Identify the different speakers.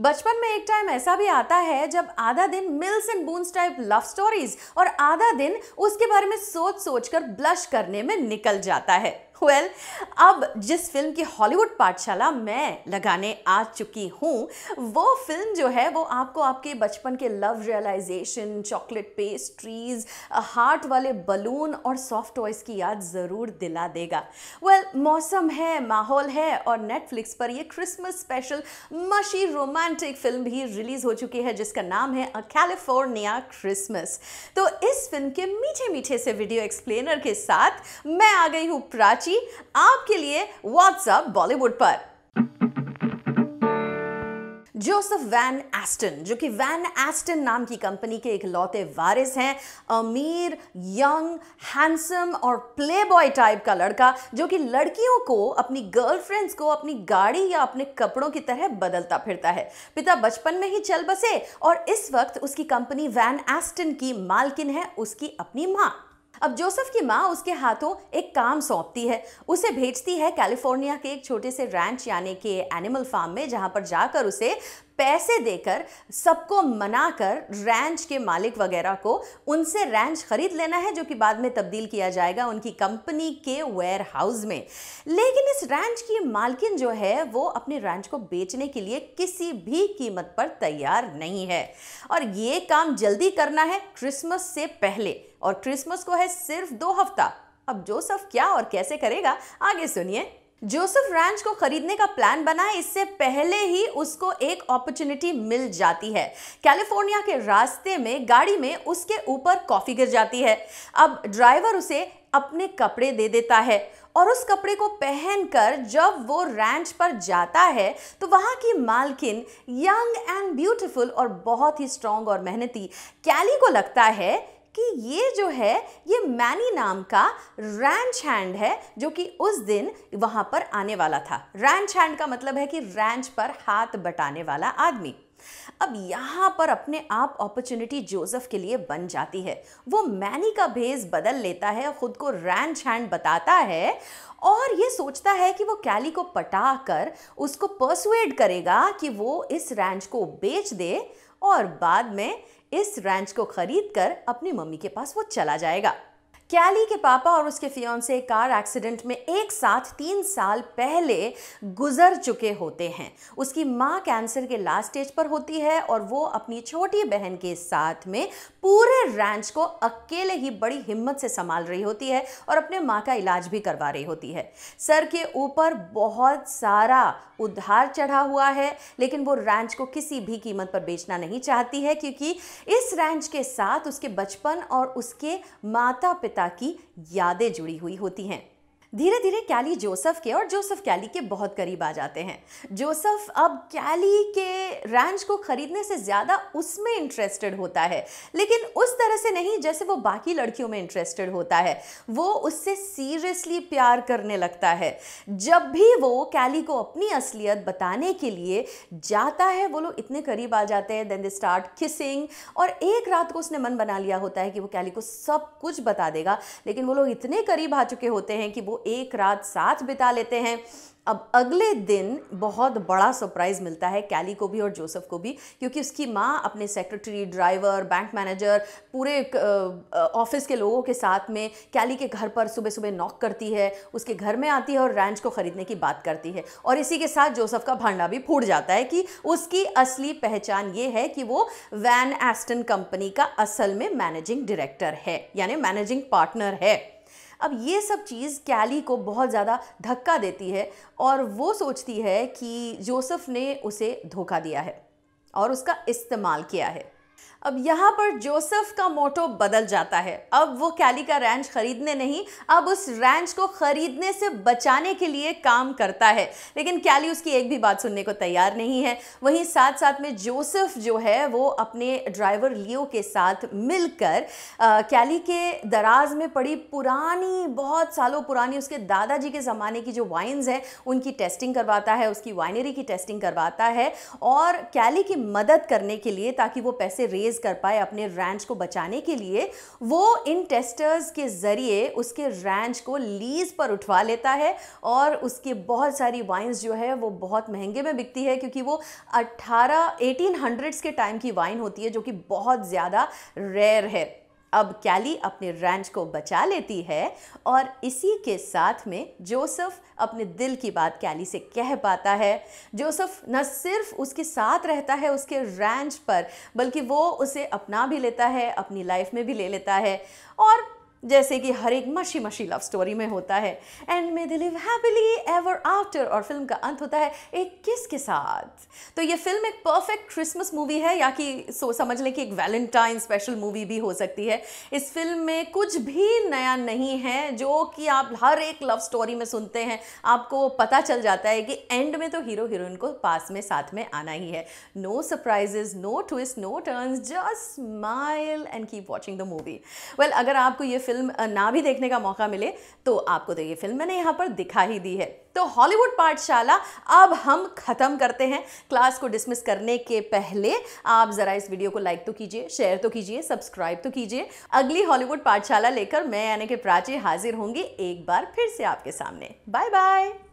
Speaker 1: बचपन में एक टाइम ऐसा भी आता है जब आधा दिन Mills and Boons type love stories और आधा दिन उसके बारे में सोच सोच कर ब्लश करने में निकल जाता है वेल well, अब जिस फिल्म की हॉलीवुड पाठशाला मैं लगाने आ चुकी हूँ वो फिल्म जो है वो आपको आपके बचपन के love realization chocolate pastries heart वाले बलून और सॉफ्ट टॉयज़ की याद ज़रूर दिला देगा वेल well, मौसम है माहौल है और नेटफ्लिक्स पर यह क्रिसमस स्पेशल मशी रोमांटिक फिल्म भी रिलीज़ हो चुकी है जिसका नाम है अ कैलिफोर्निया क्रिसमस तो इस फिल्म के मीठे मीठे से वीडियो एक्सप्लेनर के साथ मैं आ गई हूँ प्राची प्राची आपके लिए व्हाट्सअप बॉलीवुड पर जोसेफ वैन एस्टन जो कि वैन एस्टन नाम की कंपनी के एक लौते वारिस हैं अमीर यंग हैंडसम और प्ले बॉय टाइप का लड़का जो कि लड़कियों को अपनी गर्लफ्रेंड्स को अपनी गाड़ी या अपने कपड़ों की तरह बदलता फिरता है पिता बचपन में ही चल बसे और इस वक्त उसकी कंपनी वैन एस्टन की मालकिन है उसकी अपनी माँ अब जोसेफ की माँ उसके हाथों एक काम सौंपती है उसे भेजती है कैलिफोर्निया के एक छोटे से रैंच यानी कि एनिमल फार्म में जहाँ पर जाकर उसे पैसे देकर सबको मना कर रैंच के मालिक वगैरह को उनसे रैंच खरीद लेना है जो कि बाद में तब्दील किया जाएगा उनकी कंपनी के वेयर हाउस में लेकिन इस रैंच की मालकिन जो है वो अपने रैंच को बेचने के लिए किसी भी कीमत पर तैयार नहीं है और ये काम जल्दी करना है क्रिसमस से पहले और क्रिसमस को है सिर्फ दो हफ्ता अब जोसफ क्या और कैसे करेगा आगे सुनिए जोसेफ रैंच को खरीदने का प्लान बनाए इससे पहले ही उसको एक अपॉर्चुनिटी मिल जाती है कैलिफोर्निया के रास्ते में गाड़ी में उसके ऊपर कॉफ़ी गिर जाती है अब ड्राइवर उसे अपने कपड़े दे देता है और उस कपड़े को पहनकर जब वो रैंच पर जाता है तो वहाँ की मालकिन यंग एंड ब्यूटीफुल और बहुत ही स्ट्रॉन्ग और मेहनती कैली को लगता है कि ये जो है ये मैनी नाम का रैंच हैंड है जो कि उस दिन वहां पर आने वाला था रैंच हैंड का मतलब है कि रैंच पर हाथ बटाने वाला आदमी अब यहाँ पर अपने आप अपॉर्चुनिटी जोसेफ के लिए बन जाती है वो मैनी का भेज बदल लेता है खुद को रैंच हैंड बताता है और ये सोचता है कि वो कैली को पटा कर उसको परसुएड करेगा कि वो इस रैंच को बेच दे और बाद में इस रैंच को खरीद कर अपनी मम्मी के पास वो चला जाएगा कैली के पापा और उसके फियोन से कार एक्सीडेंट में एक साथ तीन साल पहले गुजर चुके होते हैं उसकी माँ कैंसर के लास्ट स्टेज पर होती है और वो अपनी छोटी बहन के साथ में पूरे रैंच को अकेले ही बड़ी हिम्मत से संभाल रही होती है और अपने माँ का इलाज भी करवा रही होती है सर के ऊपर बहुत सारा उधार चढ़ा हुआ है लेकिन वो रैंच को किसी भी कीमत पर बेचना नहीं चाहती है क्योंकि इस रैंच के साथ उसके बचपन और उसके माता पिता सभ्यता की यादें जुड़ी हुई होती हैं धीरे धीरे कैली जोसेफ के और जोसेफ कैली के बहुत करीब आ जाते हैं जोसेफ अब कैली के रैंच को खरीदने से ज़्यादा उसमें इंटरेस्टेड होता है लेकिन उस तरह से नहीं जैसे वो बाकी लड़कियों में इंटरेस्टेड होता है वो उससे सीरियसली प्यार करने लगता है जब भी वो कैली को अपनी असलियत बताने के लिए जाता है वो लोग इतने करीब आ जाते हैं देन दे स्टार्ट किसिंग और एक रात को उसने मन बना लिया होता है कि वो कैली को सब कुछ बता देगा लेकिन वो लोग इतने करीब आ चुके होते हैं कि वो एक रात साथ बिता लेते हैं अब अगले दिन बहुत बड़ा सरप्राइज़ मिलता है कैली को भी और जोसेफ को भी क्योंकि उसकी माँ अपने सेक्रेटरी ड्राइवर बैंक मैनेजर पूरे ऑफिस के लोगों के साथ में कैली के घर पर सुबह सुबह नॉक करती है उसके घर में आती है और रैंच को ख़रीदने की बात करती है और इसी के साथ जोसेफ का भांडा भी फूट जाता है कि उसकी असली पहचान ये है कि वो वैन एस्टन कंपनी का असल में मैनेजिंग डायरेक्टर है यानी मैनेजिंग पार्टनर है अब ये सब चीज़ कैली को बहुत ज़्यादा धक्का देती है और वो सोचती है कि जोसफ ने उसे धोखा दिया है और उसका इस्तेमाल किया है अब यहाँ पर जोसेफ का मोटो बदल जाता है अब वो कैली का रैंच खरीदने नहीं अब उस रैंच को खरीदने से बचाने के लिए काम करता है लेकिन कैली उसकी एक भी बात सुनने को तैयार नहीं है वहीं साथ साथ में जोसेफ जो है वो अपने ड्राइवर लियो के साथ मिलकर कैली के दराज में पड़ी पुरानी बहुत सालों पुरानी उसके दादाजी के ज़माने की जो वाइन्स हैं उनकी टेस्टिंग करवाता है उसकी वाइनरी की टेस्टिंग करवाता है और कैली की मदद करने के लिए ताकि वो पैसे रेज रेज कर पाए अपने रैंच को बचाने के लिए वो इन टेस्टर्स के ज़रिए उसके रैंच को लीज पर उठवा लेता है और उसकी बहुत सारी वाइन्स जो है वो बहुत महंगे में बिकती है क्योंकि वो अट्ठारह एटीन के टाइम की वाइन होती है जो कि बहुत ज़्यादा रेयर है अब कैली अपने रैंच को बचा लेती है और इसी के साथ में जोसेफ अपने दिल की बात कैली से कह पाता है जोसेफ न सिर्फ उसके साथ रहता है उसके रैंच पर बल्कि वो उसे अपना भी लेता है अपनी लाइफ में भी ले लेता है और जैसे कि हर एक मशी मशी लव स्टोरी में होता है एंड मे दिलीव लिव हैप्पीली एवर आफ्टर और फिल्म का अंत होता है एक किस के साथ तो ये फिल्म एक परफेक्ट क्रिसमस मूवी है या कि सो समझ लें कि एक वैलेंटाइन स्पेशल मूवी भी हो सकती है इस फिल्म में कुछ भी नया नहीं है जो कि आप हर एक लव स्टोरी में सुनते हैं आपको पता चल जाता है कि एंड में तो हीरो हीरोइन को पास में साथ में आना ही है no surprises no twist no turn just smile and keep watching the movie well अगर आपको ये फिल्म ना भी देखने का मौका मिले तो आपको तो ये फिल्म मैंने यहाँ पर दिखा ही दी है तो हॉलीवुड पाठशाला अब हम ख़त्म करते हैं क्लास को डिसमिस करने के पहले आप ज़रा इस वीडियो को लाइक तो कीजिए शेयर तो कीजिए सब्सक्राइब तो कीजिए अगली हॉलीवुड पाठशाला लेकर मैं यानी कि प्राची हाजिर होंगी एक बार फिर से आपके सामने बाय बाय